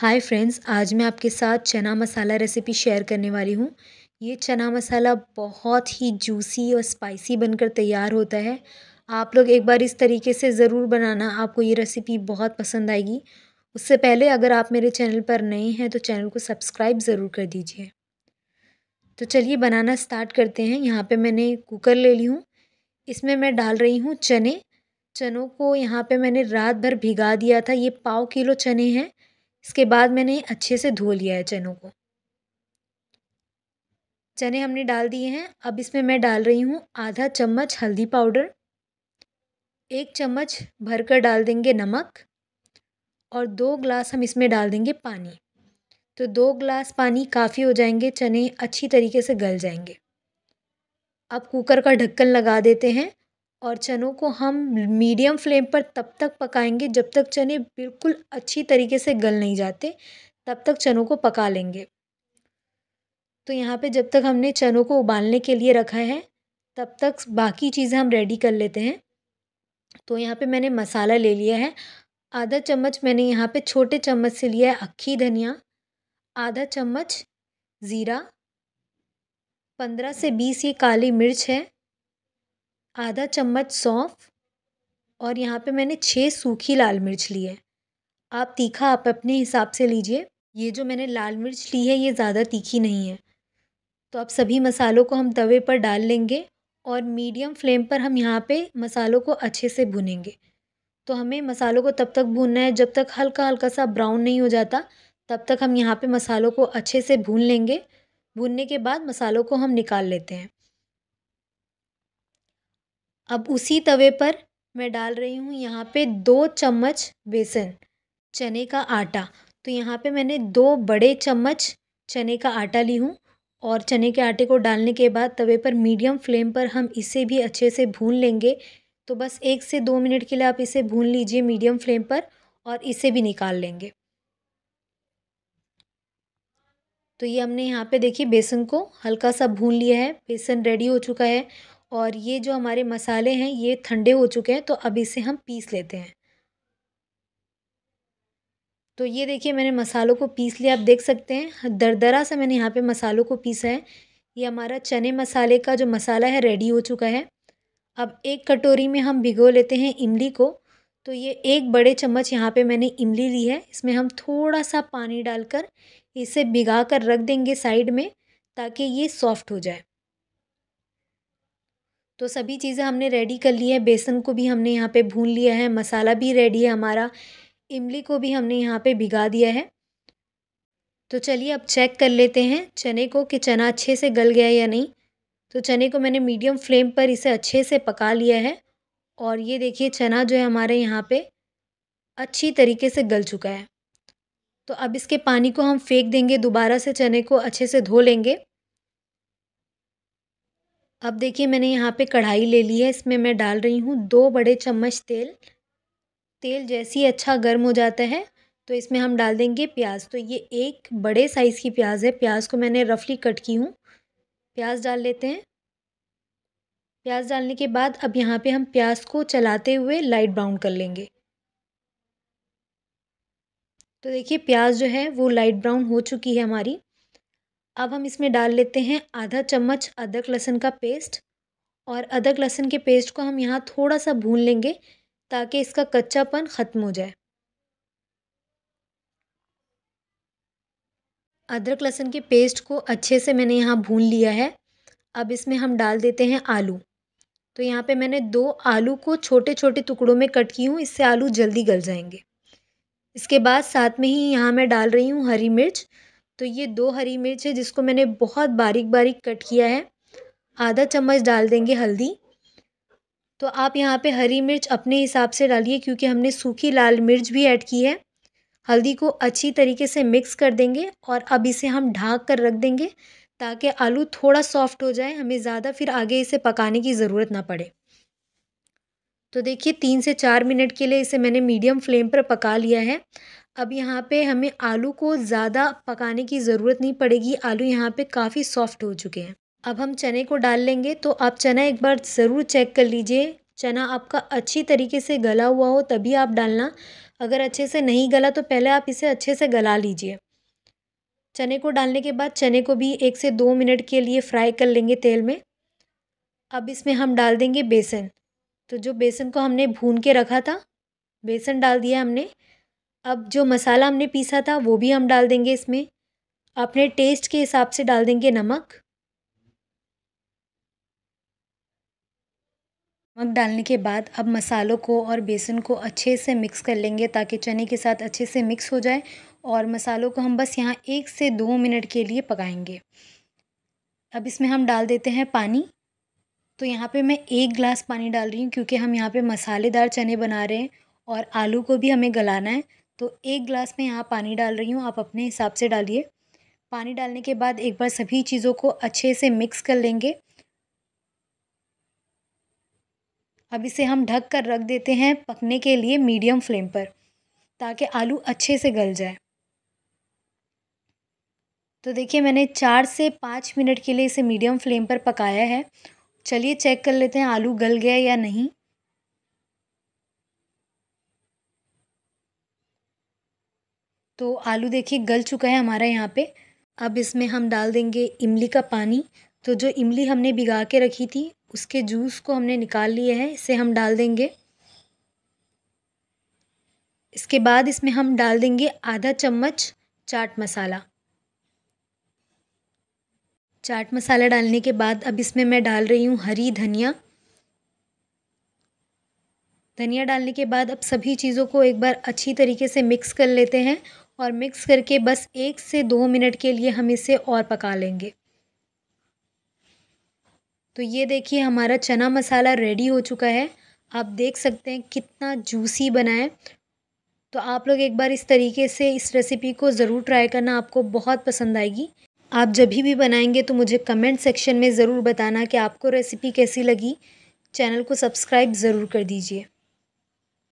hi friends आज मैं आपके साथ चना मसाला रेसिपी शेयर करने वाली हूँ ये चना मसाला बहुत ही जूसी और स्पाइसी बनकर तैयार होता है आप लोग एक बार इस तरीके से ज़रूर बनाना आपको ये रेसिपी बहुत पसंद आएगी उससे पहले अगर आप मेरे चैनल पर नए हैं तो चैनल को सब्सक्राइब ज़रूर कर दीजिए तो चलिए बनाना स्टार्ट करते हैं यहाँ पर मैंने कुकर ले ली हूँ इसमें मैं डाल रही हूँ चने चनों को यहाँ पर मैंने रात भर भिगा दिया था ये पाव किलो चने हैं इसके बाद मैंने अच्छे से धो लिया है चनों को चने हमने डाल दिए हैं अब इसमें मैं डाल रही हूँ आधा चम्मच हल्दी पाउडर एक चम्मच भरकर डाल देंगे नमक और दो ग्लास हम इसमें डाल देंगे पानी तो दो ग्लास पानी काफ़ी हो जाएंगे चने अच्छी तरीके से गल जाएंगे अब कुकर का ढक्कन लगा देते हैं और चनों को हम मीडियम फ्लेम पर तब तक पकाएंगे जब तक चने बिल्कुल अच्छी तरीके से गल नहीं जाते तब तक चनों को पका लेंगे तो यहाँ पे जब तक हमने चनों को उबालने के लिए रखा है तब तक बाकी चीज़ें हम रेडी कर लेते हैं तो यहाँ पे मैंने मसाला ले लिया है आधा चम्मच मैंने यहाँ पे छोटे चम्मच से लिया है अक्खी धनिया आधा चम्मच ज़ीरा पंद्रह से बीस ये काली मिर्च है आधा चम्मच सौंफ और यहाँ पे मैंने छः सूखी लाल मिर्च ली है आप तीखा आप अपने हिसाब से लीजिए ये जो मैंने लाल मिर्च ली है ये ज़्यादा तीखी नहीं है तो अब सभी मसालों को हम तवे पर डाल लेंगे और मीडियम फ्लेम पर हम यहाँ पे मसालों को अच्छे से भुनेंगे तो हमें मसालों को तब तक भूनना है जब तक हल्का हल्का सा ब्राउन नहीं हो जाता तब तक हम यहाँ पे मसालों को अच्छे से भून लेंगे भूनने के बाद मसालों को हम निकाल लेते हैं अब उसी तवे पर मैं डाल रही हूँ यहाँ पे दो चम्मच बेसन चने का आटा तो यहाँ पे मैंने दो बड़े चम्मच चने का आटा ली हूँ और चने के आटे को डालने के बाद तवे पर मीडियम फ्लेम पर हम इसे भी अच्छे से भून लेंगे तो बस एक से दो मिनट के लिए आप इसे भून लीजिए मीडियम फ्लेम पर और इसे भी निकाल लेंगे तो ये हमने यहाँ पे देखिए बेसन को हल्का सा भून लिया है बेसन रेडी हो चुका है और ये जो हमारे मसाले हैं ये ठंडे हो चुके हैं तो अब इसे हम पीस लेते हैं तो ये देखिए मैंने मसालों को पीस लिया आप देख सकते हैं दरदरा से मैंने यहाँ पे मसालों को पीसा है ये हमारा चने मसाले का जो मसाला है रेडी हो चुका है अब एक कटोरी में हम भिगो लेते हैं इमली को तो ये एक बड़े चम्मच यहाँ पे मैंने इमली ली है इसमें हम थोड़ा सा पानी डालकर इसे भिगा कर रख देंगे साइड में ताकि ये सॉफ्ट हो जाए तो सभी चीज़ें हमने रेडी कर ली है बेसन को भी हमने यहाँ पे भून लिया है मसाला भी रेडी है हमारा इमली को भी हमने यहाँ पे भिगा दिया है तो चलिए अब चेक कर लेते हैं चने को कि चना अच्छे से गल गया या नहीं तो चने को मैंने मीडियम फ्लेम पर इसे अच्छे से पका लिया है और ये देखिए चना जो है हमारे यहाँ पर अच्छी तरीके से गल चुका है तो अब इसके पानी को हम फेंक देंगे दोबारा से चने को अच्छे से धो लेंगे अब देखिए मैंने यहाँ पे कढ़ाई ले ली है इसमें मैं डाल रही हूँ दो बड़े चम्मच तेल तेल जैसे ही अच्छा गर्म हो जाता है तो इसमें हम डाल देंगे प्याज तो ये एक बड़े साइज़ की प्याज है प्याज को मैंने रफली कट की हूँ प्याज डाल लेते हैं प्याज डालने के बाद अब यहाँ पे हम प्याज को चलाते हुए लाइट ब्राउन कर लेंगे तो देखिए प्याज जो है वो लाइट ब्राउन हो चुकी है हमारी अब हम इसमें डाल लेते हैं आधा चम्मच अदरक लहसुन का पेस्ट और अदरक लहसुन के पेस्ट को हम यहाँ थोड़ा सा भून लेंगे ताकि इसका कच्चापन ख़त्म हो जाए अदरक लहसुन के पेस्ट को अच्छे से मैंने यहाँ भून लिया है अब इसमें हम डाल देते हैं आलू तो यहाँ पे मैंने दो आलू को छोटे छोटे टुकड़ों में कट की हूँ इससे आलू जल्दी गल जाएंगे इसके बाद साथ में ही यहाँ मैं डाल रही हूँ हरी मिर्च तो ये दो हरी मिर्च है जिसको मैंने बहुत बारीक बारीक कट किया है आधा चम्मच डाल देंगे हल्दी तो आप यहाँ पे हरी मिर्च अपने हिसाब से डालिए क्योंकि हमने सूखी लाल मिर्च भी ऐड की है हल्दी को अच्छी तरीके से मिक्स कर देंगे और अब इसे हम ढाँक कर रख देंगे ताकि आलू थोड़ा सॉफ्ट हो जाए हमें ज़्यादा फिर आगे इसे पकाने की ज़रूरत ना पड़े तो देखिए तीन से चार मिनट के लिए इसे मैंने मीडियम फ्लेम पर पका लिया है अब यहाँ पे हमें आलू को ज़्यादा पकाने की ज़रूरत नहीं पड़ेगी आलू यहाँ पे काफ़ी सॉफ्ट हो चुके हैं अब हम चने को डाल लेंगे तो आप चना एक बार ज़रूर चेक कर लीजिए चना आपका अच्छी तरीके से गला हुआ हो तभी आप डालना अगर अच्छे से नहीं गला तो पहले आप इसे अच्छे से गला लीजिए चने को डालने के बाद चने को भी एक से दो मिनट के लिए फ्राई कर लेंगे तेल में अब इसमें हम डाल देंगे बेसन तो जो बेसन को हमने भून के रखा था बेसन डाल दिया हमने अब जो मसाला हमने पीसा था वो भी हम डाल देंगे इसमें अपने टेस्ट के हिसाब से डाल देंगे नमक नमक डालने के बाद अब मसालों को और बेसन को अच्छे से मिक्स कर लेंगे ताकि चने के साथ अच्छे से मिक्स हो जाए और मसालों को हम बस यहाँ एक से दो मिनट के लिए पकाएंगे अब इसमें हम डाल देते हैं पानी तो यहाँ पे मैं एक ग्लास पानी डाल रही हूँ क्योंकि हम यहाँ पे मसालेदार चने बना रहे हैं और आलू को भी हमें गलाना है तो एक ग्लास में यहाँ पानी डाल रही हूँ आप अपने हिसाब से डालिए पानी डालने के बाद एक बार सभी चीज़ों को अच्छे से मिक्स कर लेंगे अब इसे हम ढक कर रख देते हैं पकने के लिए मीडियम फ्लेम पर ताकि आलू अच्छे से गल जाए तो देखिए मैंने चार से पाँच मिनट के लिए इसे मीडियम फ्लेम पर पकाया है चलिए चेक कर लेते हैं आलू गल गया या नहीं तो आलू देखिए गल चुका है हमारा यहाँ पे अब इसमें हम डाल देंगे इमली का पानी तो जो इमली हमने भिगा के रखी थी उसके जूस को हमने निकाल लिए है इसे हम डाल देंगे इसके बाद इसमें हम डाल देंगे आधा चम्मच चाट मसाला चाट मसाला डालने के बाद अब इसमें मैं डाल रही हूँ हरी धनिया धनिया डालने के बाद अब सभी चीज़ों को एक बार अच्छी तरीके से मिक्स कर लेते हैं और मिक्स करके बस एक से दो मिनट के लिए हम इसे और पका लेंगे तो ये देखिए हमारा चना मसाला रेडी हो चुका है आप देख सकते हैं कितना जूसी बना है तो आप लोग एक बार इस तरीके से इस रेसिपी को ज़रूर ट्राई करना आपको बहुत पसंद आएगी आप जब भी बनाएंगे तो मुझे कमेंट सेक्शन में ज़रूर बताना कि आपको रेसिपी कैसी लगी चैनल को सब्सक्राइब ज़रूर कर दीजिए